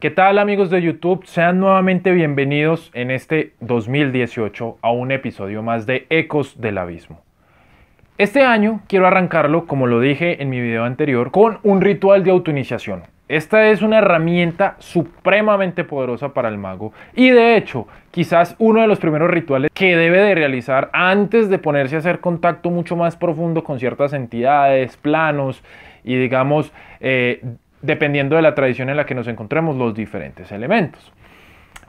¿Qué tal amigos de YouTube? Sean nuevamente bienvenidos en este 2018 a un episodio más de Ecos del Abismo. Este año quiero arrancarlo, como lo dije en mi video anterior, con un ritual de autoiniciación. Esta es una herramienta supremamente poderosa para el mago y de hecho quizás uno de los primeros rituales que debe de realizar antes de ponerse a hacer contacto mucho más profundo con ciertas entidades, planos y digamos... Eh, dependiendo de la tradición en la que nos encontremos, los diferentes elementos.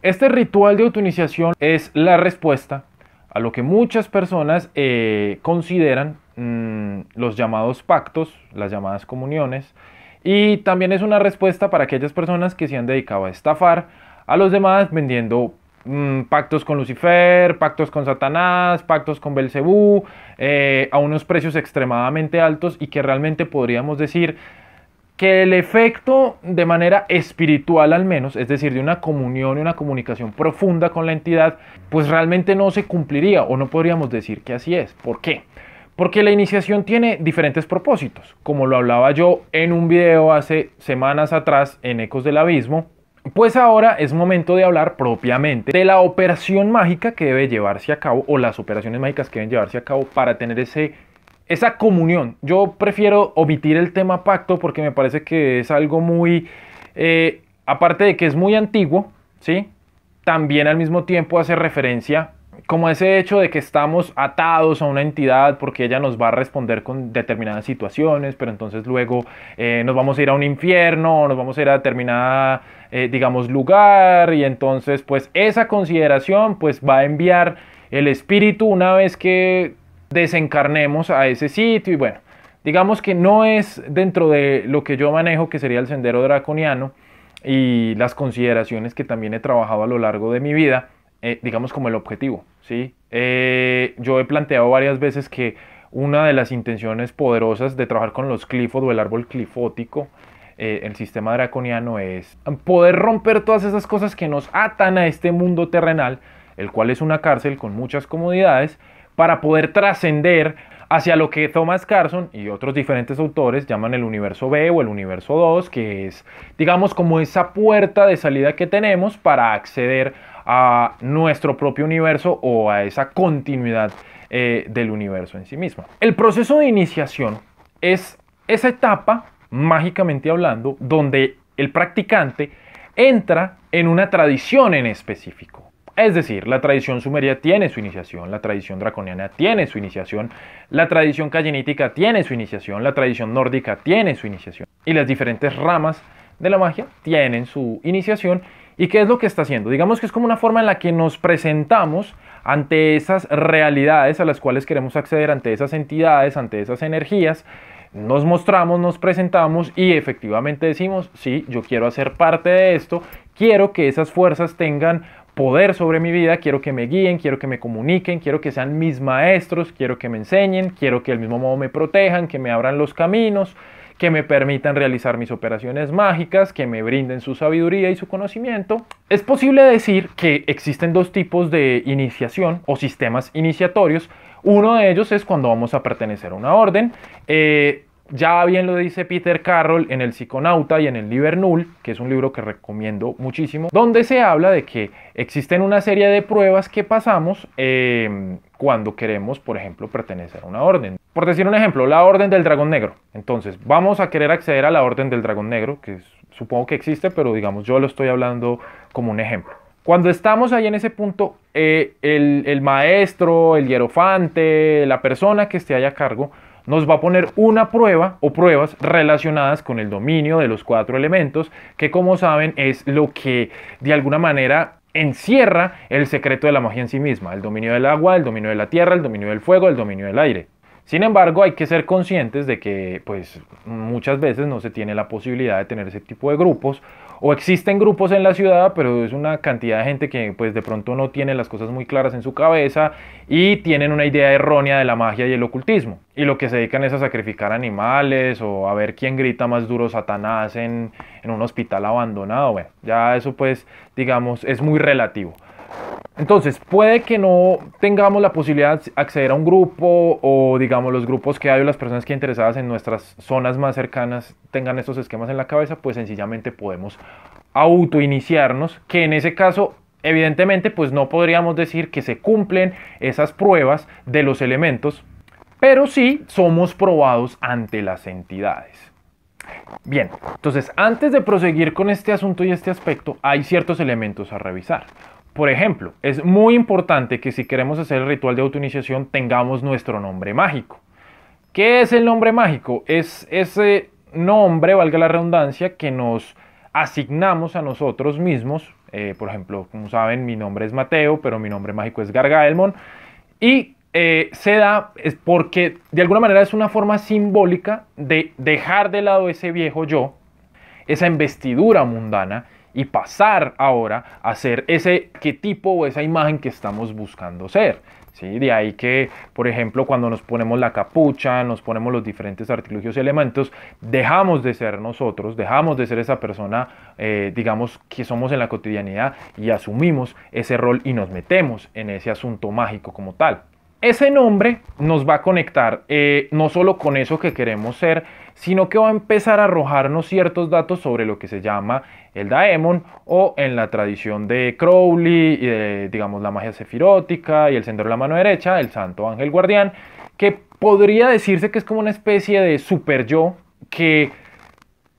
Este ritual de autoiniciación es la respuesta a lo que muchas personas eh, consideran mm, los llamados pactos, las llamadas comuniones, y también es una respuesta para aquellas personas que se han dedicado a estafar a los demás vendiendo mm, pactos con Lucifer, pactos con Satanás, pactos con Belcebú, eh, a unos precios extremadamente altos y que realmente podríamos decir que el efecto de manera espiritual al menos, es decir, de una comunión y una comunicación profunda con la entidad, pues realmente no se cumpliría o no podríamos decir que así es. ¿Por qué? Porque la iniciación tiene diferentes propósitos, como lo hablaba yo en un video hace semanas atrás en Ecos del Abismo, pues ahora es momento de hablar propiamente de la operación mágica que debe llevarse a cabo o las operaciones mágicas que deben llevarse a cabo para tener ese esa comunión. Yo prefiero omitir el tema pacto porque me parece que es algo muy, eh, aparte de que es muy antiguo, ¿sí? También al mismo tiempo hace referencia como ese hecho de que estamos atados a una entidad porque ella nos va a responder con determinadas situaciones, pero entonces luego eh, nos vamos a ir a un infierno, nos vamos a ir a determinada, eh, digamos, lugar, y entonces pues esa consideración pues va a enviar el espíritu una vez que desencarnemos a ese sitio y bueno, digamos que no es dentro de lo que yo manejo, que sería el sendero draconiano y las consideraciones que también he trabajado a lo largo de mi vida, eh, digamos como el objetivo, ¿sí? Eh, yo he planteado varias veces que una de las intenciones poderosas de trabajar con los clifos o el árbol clifótico, eh, el sistema draconiano, es poder romper todas esas cosas que nos atan a este mundo terrenal, el cual es una cárcel con muchas comodidades, para poder trascender hacia lo que Thomas Carson y otros diferentes autores llaman el universo B o el universo 2, que es, digamos, como esa puerta de salida que tenemos para acceder a nuestro propio universo o a esa continuidad eh, del universo en sí mismo. El proceso de iniciación es esa etapa, mágicamente hablando, donde el practicante entra en una tradición en específico es decir, la tradición sumeria tiene su iniciación, la tradición draconiana tiene su iniciación, la tradición cayenítica tiene su iniciación, la tradición nórdica tiene su iniciación. Y las diferentes ramas de la magia tienen su iniciación. ¿Y qué es lo que está haciendo? Digamos que es como una forma en la que nos presentamos ante esas realidades a las cuales queremos acceder, ante esas entidades, ante esas energías. Nos mostramos, nos presentamos y efectivamente decimos, sí, yo quiero hacer parte de esto, quiero que esas fuerzas tengan poder sobre mi vida, quiero que me guíen, quiero que me comuniquen, quiero que sean mis maestros, quiero que me enseñen, quiero que al mismo modo me protejan, que me abran los caminos, que me permitan realizar mis operaciones mágicas, que me brinden su sabiduría y su conocimiento. Es posible decir que existen dos tipos de iniciación o sistemas iniciatorios. Uno de ellos es cuando vamos a pertenecer a una orden. Eh, ya bien lo dice Peter Carroll en El psiconauta y en El Liber Null, que es un libro que recomiendo muchísimo, donde se habla de que existen una serie de pruebas que pasamos em, cuando queremos, por ejemplo, pertenecer a una orden. Por decir un ejemplo, la Orden del Dragón Negro. Entonces, vamos a querer acceder a la Orden del Dragón Negro, que supongo que existe, pero digamos, yo lo estoy hablando como un ejemplo. Cuando estamos ahí en ese punto, eh, el, el maestro, el hierofante, la persona que esté ahí a cargo, nos va a poner una prueba o pruebas relacionadas con el dominio de los cuatro elementos, que como saben es lo que de alguna manera encierra el secreto de la magia en sí misma, el dominio del agua, el dominio de la tierra, el dominio del fuego, el dominio del aire. Sin embargo, hay que ser conscientes de que pues, muchas veces no se tiene la posibilidad de tener ese tipo de grupos o existen grupos en la ciudad, pero es una cantidad de gente que pues de pronto no tiene las cosas muy claras en su cabeza y tienen una idea errónea de la magia y el ocultismo. Y lo que se dedican es a sacrificar animales o a ver quién grita más duro Satanás en, un hospital abandonado. Bueno, ya eso pues digamos es muy relativo. Entonces, puede que no tengamos la posibilidad de acceder a un grupo o, digamos, los grupos que hay o las personas que interesadas en nuestras zonas más cercanas tengan estos esquemas en la cabeza, pues sencillamente podemos autoiniciarnos, que en ese caso, evidentemente, pues no podríamos decir que se cumplen esas pruebas de los elementos, pero sí somos probados ante las entidades. Bien, entonces antes de proseguir con este asunto y este aspecto, hay ciertos elementos a revisar. Por ejemplo, es muy importante que si queremos hacer el ritual de autoiniciación tengamos nuestro nombre mágico. ¿Qué es el nombre mágico? Es ese nombre, valga la redundancia, que nos asignamos a nosotros mismos. Eh, por ejemplo, como saben, mi nombre es Mateo, pero mi nombre mágico es Gargaelmon. Y eh, se da porque de alguna manera es una forma simbólica de dejar de lado ese viejo yo, esa investidura mundana y pasar ahora a ser ese qué tipo o esa imagen que estamos buscando ser. ¿sí? De ahí que, por ejemplo, cuando nos ponemos la capucha, nos ponemos los diferentes artilugios y elementos, dejamos de ser nosotros, dejamos de ser esa persona, eh, digamos, que somos en la cotidianidad y asumimos ese rol y nos metemos en ese asunto mágico como tal. Ese nombre nos va a conectar eh, no solo con eso que queremos ser, sino que va a empezar a arrojarnos ciertos datos sobre lo que se llama el daemon o en la tradición de Crowley digamos, la magia sefirótica y el sendero de la mano derecha, el santo ángel guardián, que podría decirse que es como una especie de super yo que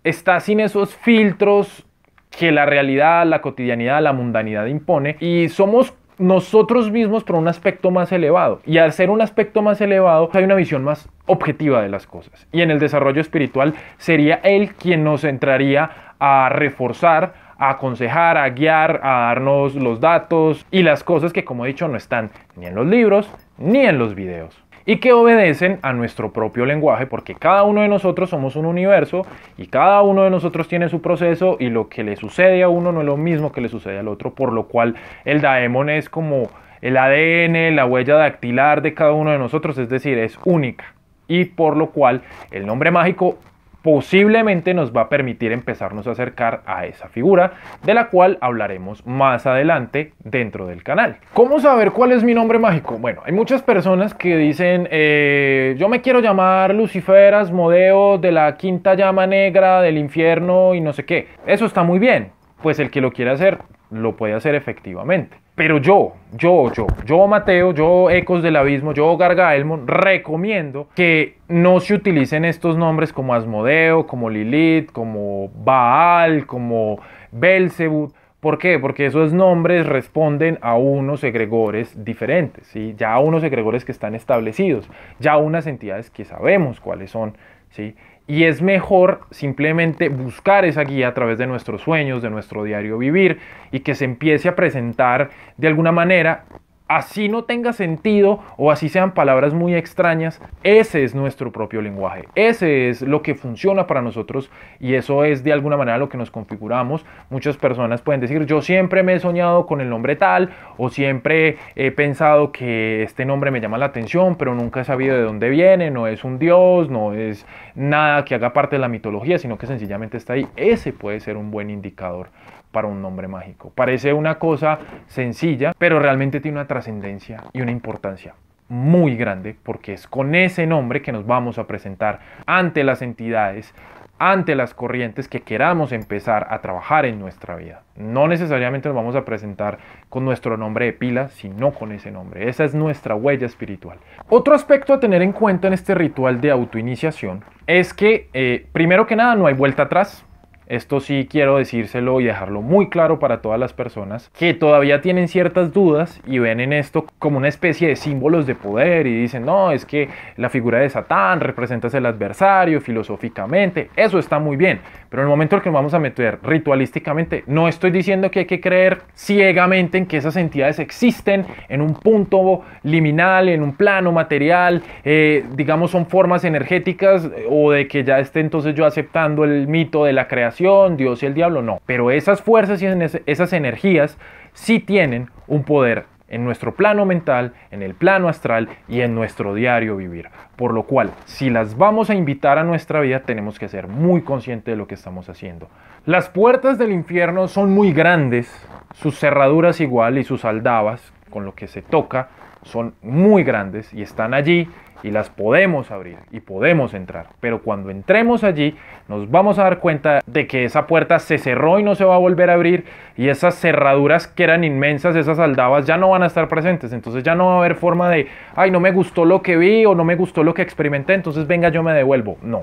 está sin esos filtros que la realidad, la cotidianidad, la mundanidad impone y somos nosotros mismos por un aspecto más elevado. Y al ser un aspecto más elevado hay una visión más objetiva de las cosas. Y en el desarrollo espiritual sería Él quien nos entraría a reforzar, a aconsejar, a guiar, a darnos los datos y las cosas que como he dicho no están ni en los libros ni en los videos y que obedecen a nuestro propio lenguaje, porque cada uno de nosotros somos un universo y cada uno de nosotros tiene su proceso y lo que le sucede a uno no es lo mismo que le sucede al otro, por lo cual el daemon es como el ADN, la huella dactilar de cada uno de nosotros, es decir, es única. Y por lo cual el nombre mágico posiblemente nos va a permitir empezarnos a acercar a esa figura, de la cual hablaremos más adelante dentro del canal. ¿Cómo saber cuál es mi nombre mágico? Bueno, hay muchas personas que dicen, eh, yo me quiero llamar Luciferas Modeo de la quinta llama negra del infierno y no sé qué. Eso está muy bien, pues el que lo quiera hacer lo puede hacer efectivamente. Pero yo, yo, yo, yo Mateo, yo Ecos del Abismo, yo Gargaelmo, recomiendo que no se utilicen estos nombres como Asmodeo, como Lilith, como Baal, como Belzebud. ¿Por qué? Porque esos nombres responden a unos egregores diferentes, ¿sí? ya a unos egregores que están establecidos, ya a unas entidades que sabemos cuáles son. ¿sí? Y es mejor simplemente buscar esa guía a través de nuestros sueños, de nuestro diario vivir y que se empiece a presentar de alguna manera Así no tenga sentido o así sean palabras muy extrañas, ese es nuestro propio lenguaje, ese es lo que funciona para nosotros y eso es de alguna manera lo que nos configuramos. Muchas personas pueden decir, yo siempre me he soñado con el nombre tal o siempre he pensado que este nombre me llama la atención, pero nunca he sabido de dónde viene, no es un dios, no es nada que haga parte de la mitología, sino que sencillamente está ahí. Ese puede ser un buen indicador para un nombre mágico. Parece una cosa sencilla, pero realmente tiene una trascendencia y una importancia muy grande porque es con ese nombre que nos vamos a presentar ante las entidades, ante las corrientes que queramos empezar a trabajar en nuestra vida. No necesariamente nos vamos a presentar con nuestro nombre de pila, sino con ese nombre. Esa es nuestra huella espiritual. Otro aspecto a tener en cuenta en este ritual de autoiniciación es que, eh, primero que nada, no hay vuelta atrás. Esto sí quiero decírselo y dejarlo muy claro para todas las personas que todavía tienen ciertas dudas y ven en esto como una especie de símbolos de poder y dicen, no, es que la figura de Satán representa el adversario filosóficamente. Eso está muy bien. Pero en el momento en el que nos vamos a meter ritualísticamente, no estoy diciendo que hay que creer ciegamente en que esas entidades existen en un punto liminal, en un plano material, eh, digamos son formas energéticas eh, o de que ya esté entonces yo aceptando el mito de la creación, Dios y el diablo, no. Pero esas fuerzas y esas energías sí tienen un poder en nuestro plano mental, en el plano astral y en nuestro diario vivir. Por lo cual, si las vamos a invitar a nuestra vida, tenemos que ser muy conscientes de lo que estamos haciendo. Las puertas del infierno son muy grandes, sus cerraduras igual y sus aldabas, con lo que se toca, son muy grandes y están allí y las podemos abrir y podemos entrar. Pero cuando entremos allí nos vamos a dar cuenta de que esa puerta se cerró y no se va a volver a abrir y esas cerraduras que eran inmensas, esas aldabas ya no van a estar presentes. Entonces ya no va a haber forma de, ay, no me gustó lo que vi o no me gustó lo que experimenté, entonces venga yo me devuelvo. No.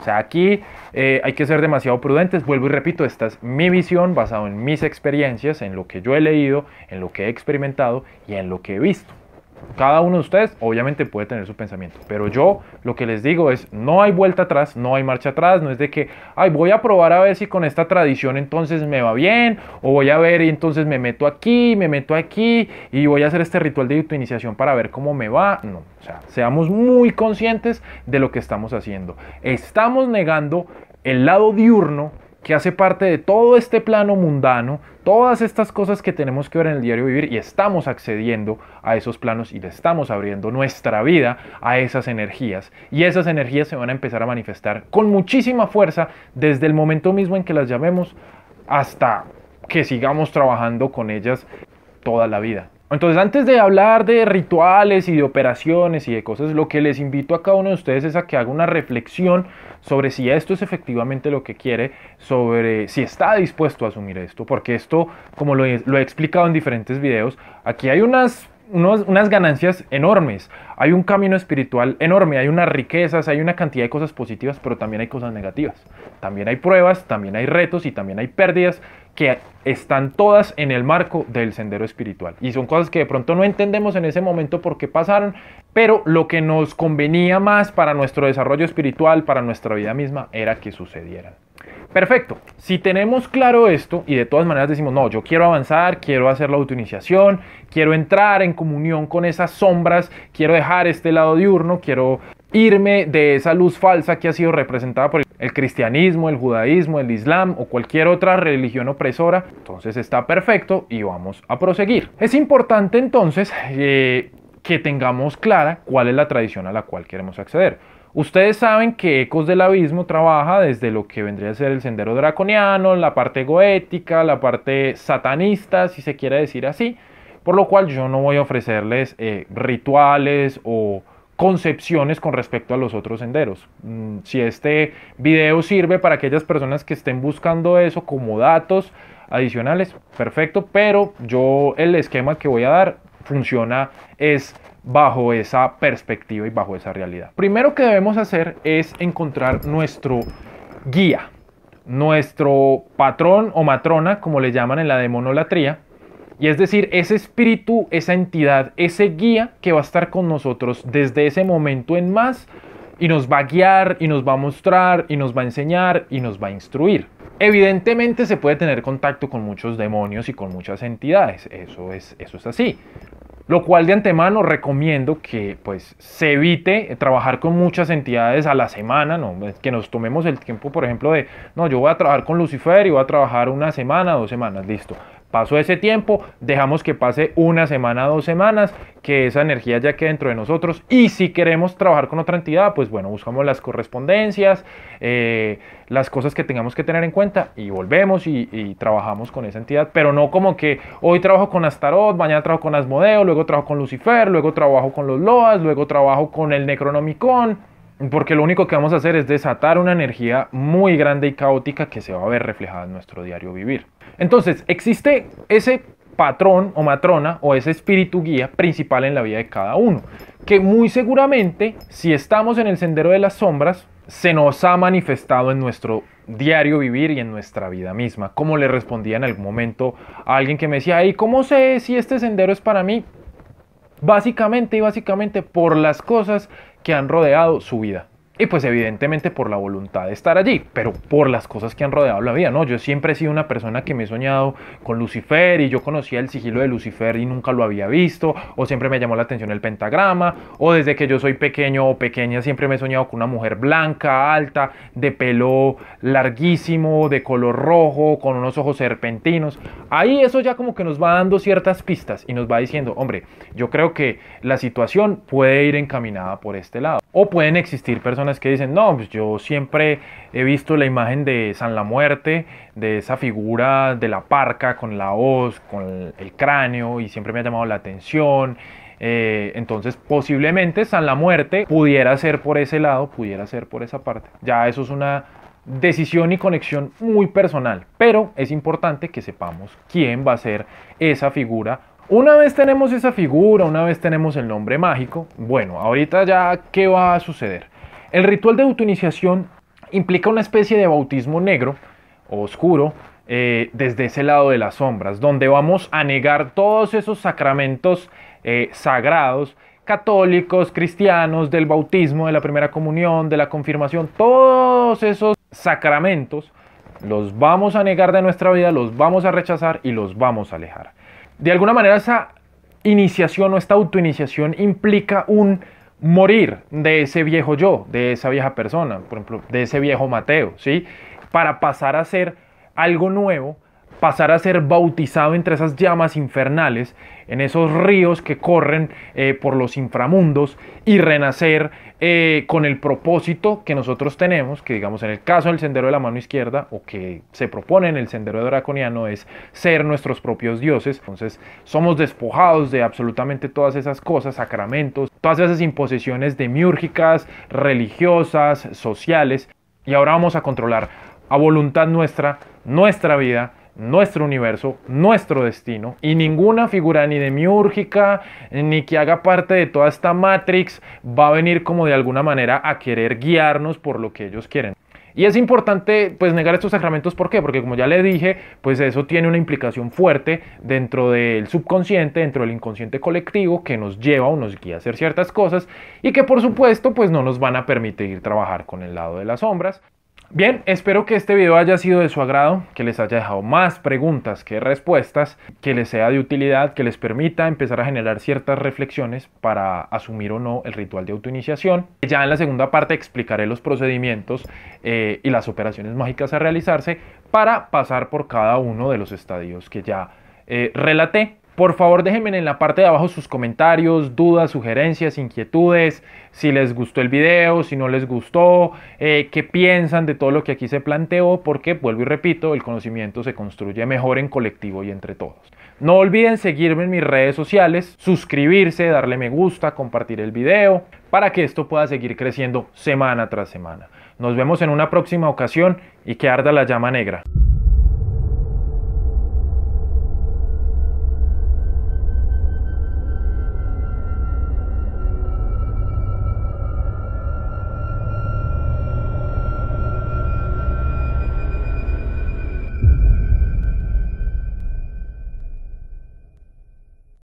O sea, aquí eh, hay que ser demasiado prudentes. Vuelvo y repito, esta es mi visión basado en mis experiencias, en lo que yo he leído, en lo que he experimentado y en lo que he visto cada uno de ustedes obviamente puede tener su pensamiento, pero yo lo que les digo es, no hay vuelta atrás, no hay marcha atrás, no es de que, ay, voy a probar a ver si con esta tradición entonces me va bien, o voy a ver y entonces me meto aquí, me meto aquí, y voy a hacer este ritual de iniciación para ver cómo me va. No, o sea, seamos muy conscientes de lo que estamos haciendo. Estamos negando el lado diurno que hace parte de todo este plano mundano, todas estas cosas que tenemos que ver en el diario vivir y estamos accediendo a esos planos y le estamos abriendo nuestra vida a esas energías. Y esas energías se van a empezar a manifestar con muchísima fuerza desde el momento mismo en que las llamemos hasta que sigamos trabajando con ellas toda la vida. Entonces, antes de hablar de rituales y de operaciones y de cosas, lo que les invito a cada uno de ustedes es a que haga una reflexión sobre si esto es efectivamente lo que quiere, sobre si está dispuesto a asumir esto, porque esto, como lo he, explicado en diferentes videos, aquí hay unas unas ganancias enormes, hay un camino espiritual enorme, hay unas riquezas, hay una cantidad de cosas positivas, pero también hay cosas negativas. También hay pruebas, también hay retos y también hay pérdidas que están todas en el marco del sendero espiritual. Y son cosas que de pronto no entendemos en ese momento por qué pasaron, pero lo que nos convenía más para nuestro desarrollo espiritual, para nuestra vida misma, era que sucedieran. Perfecto. Si tenemos claro esto y de todas maneras decimos, no, yo quiero avanzar, quiero hacer la autoiniciación, quiero entrar en comunión con esas sombras, quiero dejar este lado diurno, quiero irme de esa luz falsa que ha sido representada por el cristianismo, el judaísmo, el islam o cualquier otra religión opresora, entonces está perfecto y vamos a proseguir. Es importante entonces eh, que tengamos clara cuál es la tradición a la cual queremos acceder. Ustedes saben que Ecos del Abismo trabaja desde lo que vendría a ser el sendero draconiano, la parte goética, la parte satanista, si se quiere decir así, por lo cual yo no voy a ofrecerles eh, rituales o concepciones con respecto a los otros senderos. Mm, si este video sirve para aquellas personas que estén buscando eso como datos adicionales, perfecto, pero yo el esquema que voy a dar funciona es bajo esa perspectiva y bajo esa realidad. Primero que debemos hacer es encontrar nuestro guía, nuestro patrón o matrona, como le llaman en la demonolatría, y es decir, ese espíritu, esa entidad, ese guía que va a estar con nosotros desde ese momento en más y nos va a guiar y nos va a mostrar y nos va a enseñar y nos va a instruir. Evidentemente se puede tener contacto con muchos demonios y con muchas entidades, eso es, eso es así, lo cual de antemano recomiendo que pues se evite trabajar con muchas entidades a la semana, no, que nos tomemos el tiempo, por ejemplo, de, no, yo voy a trabajar con Lucifer y voy a trabajar una semana, dos semanas, listo. Paso ese tiempo, dejamos que pase una semana, dos semanas, que esa energía ya quede dentro de nosotros. Y si queremos trabajar con otra entidad, pues bueno, buscamos las correspondencias, eh, las cosas que tengamos que tener en cuenta y volvemos y, y, trabajamos con esa entidad. Pero no como que hoy trabajo con Astaroth, mañana trabajo con Asmodeo, luego trabajo con Lucifer, luego trabajo con los Loas, luego trabajo con el Necronomicon porque lo único que vamos a hacer es desatar una energía muy grande y caótica que se va a ver reflejada en nuestro diario vivir. Entonces, existe ese patrón o matrona o ese espíritu guía principal en la vida de cada uno, que muy seguramente, si estamos en el sendero de las sombras, se nos ha manifestado en nuestro diario vivir y en nuestra vida misma. Como le respondía en algún momento a alguien que me decía, ¿y cómo sé si este sendero es para mí? Básicamente y básicamente por las cosas que han rodeado su vida. Y pues evidentemente por la voluntad de estar allí, pero por las cosas que han rodeado la vida, ¿no? Yo siempre he sido una persona que me he soñado con Lucifer y yo conocía el sigilo de Lucifer y nunca lo había visto, o siempre me llamó la atención el pentagrama, o desde que yo soy pequeño o pequeña siempre me he soñado con una mujer blanca, alta, de pelo larguísimo, de color rojo, con unos ojos serpentinos. Ahí eso ya como que nos va dando ciertas pistas y nos va diciendo, hombre, yo creo que la situación puede ir encaminada por este lado, o pueden existir personas que dicen, no, pues yo siempre he visto la imagen de San la Muerte, de esa figura de la parca con la hoz, con el cráneo, y siempre me ha llamado la atención. Eh, entonces, posiblemente San la Muerte pudiera ser por ese lado, pudiera ser por esa parte. Ya eso es una decisión y conexión muy personal, pero es importante que sepamos quién va a ser esa figura una vez tenemos esa figura, una vez tenemos el nombre mágico, bueno, ahorita ya, ¿qué va a suceder? El ritual de autoiniciación implica una especie de bautismo negro o oscuro eh, desde ese lado de las sombras, donde vamos a negar todos esos sacramentos eh, sagrados, católicos, cristianos, del bautismo, de la primera comunión, de la confirmación, todos esos sacramentos los vamos a negar de nuestra vida, los vamos a rechazar y los vamos a alejar. De alguna manera esa iniciación o esta autoiniciación implica un morir de ese viejo yo, de esa vieja persona, por ejemplo, de ese viejo Mateo, ¿sí? Para pasar a ser algo nuevo, pasar a ser bautizado entre esas llamas infernales, en esos ríos que corren eh, por los inframundos y renacer eh, con el propósito que nosotros tenemos, que digamos en el caso del sendero de la mano izquierda, o que se propone en el sendero de draconiano, es ser nuestros propios dioses. Entonces somos despojados de absolutamente todas esas cosas, sacramentos, todas esas imposiciones demiúrgicas, religiosas, sociales, y ahora vamos a controlar a voluntad nuestra, nuestra vida, nuestro universo, nuestro destino, y ninguna figura ni demiúrgica, ni que haga parte de toda esta Matrix, va a venir como de alguna manera a querer guiarnos por lo que ellos quieren. Y es importante pues negar estos sacramentos, ¿por qué? Porque como ya le dije, pues eso tiene una implicación fuerte dentro del subconsciente, dentro del inconsciente colectivo que nos lleva o nos guía a hacer ciertas cosas y que por supuesto pues no nos van a permitir trabajar con el lado de las sombras. Bien, espero que este video haya sido de su agrado, que les haya dejado más preguntas que respuestas, que les sea de utilidad, que les permita empezar a generar ciertas reflexiones para asumir o no el ritual de autoiniciación. Ya en la segunda parte explicaré los procedimientos eh, y las operaciones mágicas a realizarse para pasar por cada uno de los estadios que ya eh, relaté. Por favor déjenme en la parte de abajo sus comentarios, dudas, sugerencias, inquietudes, si les gustó el video, si no les gustó, eh, qué piensan de todo lo que aquí se planteó, porque vuelvo y repito, el conocimiento se construye mejor en colectivo y entre todos. No olviden seguirme en mis redes sociales, suscribirse, darle me gusta, compartir el video, para que esto pueda seguir creciendo semana tras semana. Nos vemos en una próxima ocasión y que arda la llama negra.